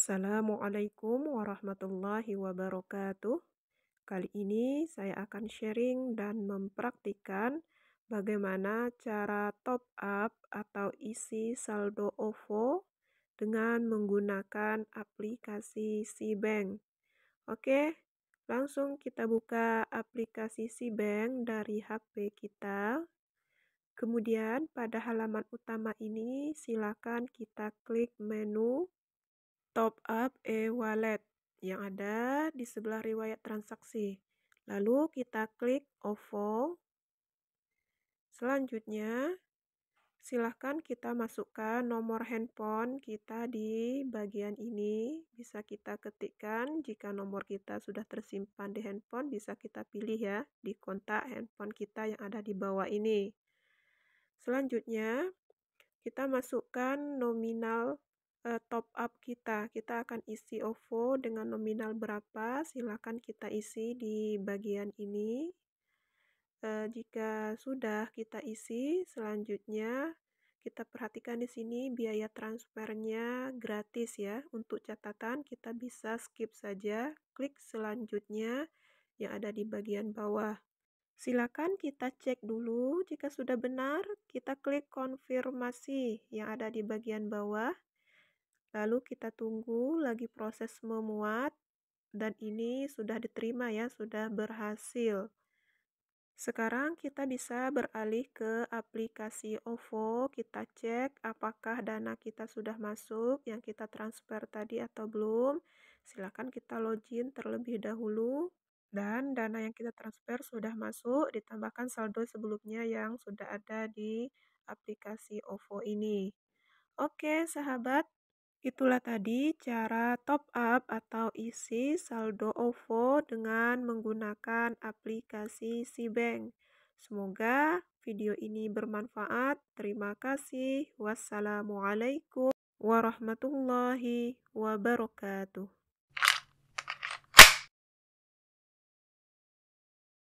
Assalamualaikum warahmatullahi wabarakatuh. Kali ini saya akan sharing dan mempraktikkan bagaimana cara top up atau isi saldo OVO dengan menggunakan aplikasi Cbank. Oke, langsung kita buka aplikasi Cbank dari HP kita. Kemudian pada halaman utama ini silakan kita klik menu top up e-wallet yang ada di sebelah riwayat transaksi. Lalu kita klik OVO. Selanjutnya, silahkan kita masukkan nomor handphone kita di bagian ini. Bisa kita ketikkan jika nomor kita sudah tersimpan di handphone, bisa kita pilih ya di kontak handphone kita yang ada di bawah ini. Selanjutnya, kita masukkan nominal uh, top up kita. Kita akan isi OVO dengan nominal berapa, silakan kita isi di bagian ini. Uh, jika sudah kita isi, selanjutnya kita perhatikan di sini biaya transfernya gratis ya. Untuk catatan kita bisa skip saja, klik selanjutnya yang ada di bagian bawah. Silakan kita cek dulu jika sudah benar, kita klik konfirmasi yang ada di bagian bawah. Lalu kita tunggu lagi proses memuat dan ini sudah diterima ya, sudah berhasil. Sekarang kita bisa beralih ke aplikasi OVO, kita cek apakah dana kita sudah masuk yang kita transfer tadi atau belum. Silakan kita login terlebih dahulu dan dana yang kita transfer sudah masuk ditambahkan saldo sebelumnya yang sudah ada di aplikasi OVO ini. Oke, sahabat, Itulah tadi cara top up atau isi saldo OVO dengan menggunakan aplikasi Sibank. Semoga video ini bermanfaat. Terima kasih. Wassalamualaikum warahmatullahi wabarakatuh.